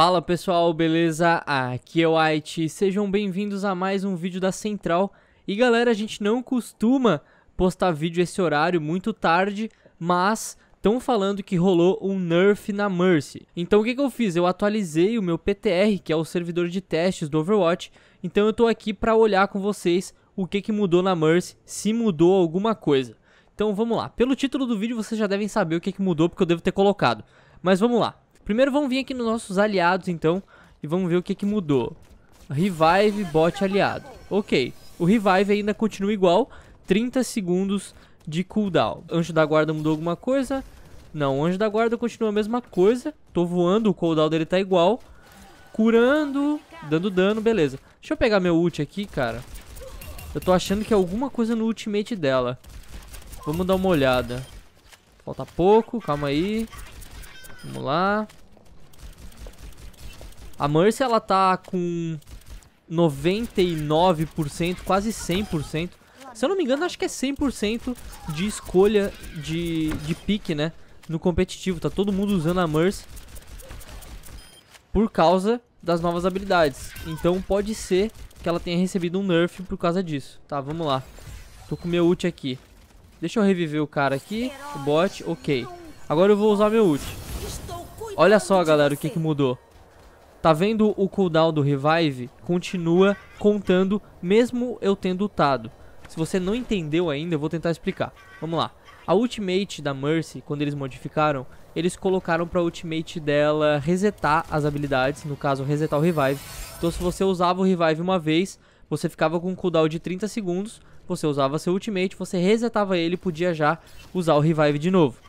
Fala pessoal, beleza? Aqui é o White. sejam bem-vindos a mais um vídeo da Central. E galera, a gente não costuma postar vídeo esse horário muito tarde, mas estão falando que rolou um nerf na Mercy. Então o que, que eu fiz? Eu atualizei o meu PTR, que é o servidor de testes do Overwatch, então eu estou aqui para olhar com vocês o que, que mudou na Mercy, se mudou alguma coisa. Então vamos lá, pelo título do vídeo vocês já devem saber o que, que mudou, porque eu devo ter colocado. Mas vamos lá, Primeiro vamos vir aqui nos nossos aliados, então, e vamos ver o que, que mudou. Revive, bot aliado. Ok, o revive ainda continua igual, 30 segundos de cooldown. Anjo da guarda mudou alguma coisa? Não, o anjo da guarda continua a mesma coisa. Tô voando, o cooldown dele tá igual. Curando, dando dano, beleza. Deixa eu pegar meu ult aqui, cara. Eu tô achando que é alguma coisa no ultimate dela. Vamos dar uma olhada. Falta pouco, calma aí. Vamos lá. A Mercy, ela tá com 99%, quase 100%. Se eu não me engano, acho que é 100% de escolha de, de pique, né? No competitivo. Tá todo mundo usando a Mercy por causa das novas habilidades. Então pode ser que ela tenha recebido um nerf por causa disso. Tá, vamos lá. Tô com meu ult aqui. Deixa eu reviver o cara aqui, o bot, ok. Agora eu vou usar meu ult. Olha só, galera, o que, que mudou. Tá vendo o cooldown do revive? Continua contando, mesmo eu tendo lutado. Se você não entendeu ainda, eu vou tentar explicar. Vamos lá. A ultimate da Mercy, quando eles modificaram, eles colocaram pra ultimate dela resetar as habilidades, no caso, resetar o revive. Então se você usava o revive uma vez, você ficava com um cooldown de 30 segundos, você usava seu ultimate, você resetava ele e podia já usar o revive de novo.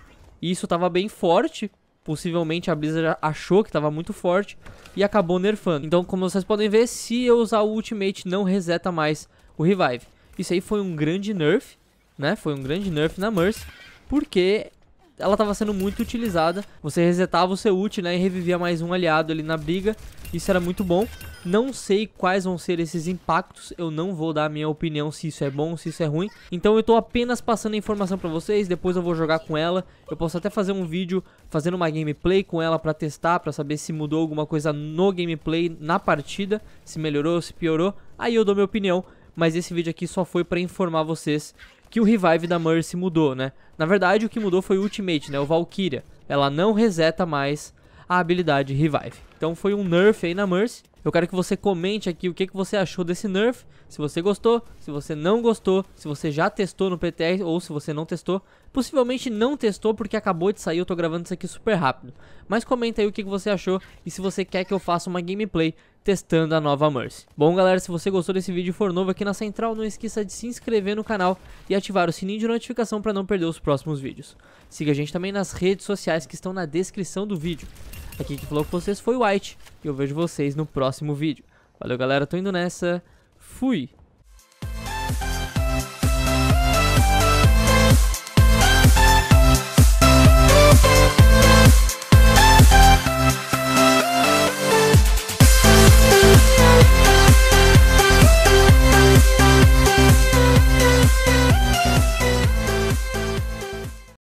E isso tava bem forte, Possivelmente a Blizzard achou que estava muito forte e acabou nerfando. Então, como vocês podem ver, se eu usar o Ultimate, não reseta mais o Revive. Isso aí foi um grande nerf, né? Foi um grande nerf na Mercy, porque ela estava sendo muito utilizada. Você resetava o seu ult, né, e revivia mais um aliado ali na briga. Isso era muito bom. Não sei quais vão ser esses impactos, eu não vou dar a minha opinião se isso é bom, se isso é ruim. Então eu tô apenas passando a informação pra vocês, depois eu vou jogar com ela. Eu posso até fazer um vídeo fazendo uma gameplay com ela pra testar, pra saber se mudou alguma coisa no gameplay, na partida, se melhorou, se piorou. Aí eu dou minha opinião, mas esse vídeo aqui só foi pra informar vocês que o revive da Mercy mudou, né? Na verdade, o que mudou foi o ultimate, né? O Valkyria. Ela não reseta mais a habilidade revive. Então foi um nerf aí na Mercy. Eu quero que você comente aqui o que, que você achou desse nerf, se você gostou, se você não gostou, se você já testou no PTR ou se você não testou. Possivelmente não testou porque acabou de sair, eu tô gravando isso aqui super rápido. Mas comenta aí o que, que você achou e se você quer que eu faça uma gameplay testando a nova Mercy. Bom galera, se você gostou desse vídeo e for novo aqui na Central, não esqueça de se inscrever no canal e ativar o sininho de notificação para não perder os próximos vídeos. Siga a gente também nas redes sociais que estão na descrição do vídeo. Aqui que falou com vocês foi o White. E eu vejo vocês no próximo vídeo. Valeu, galera. Tô indo nessa. Fui!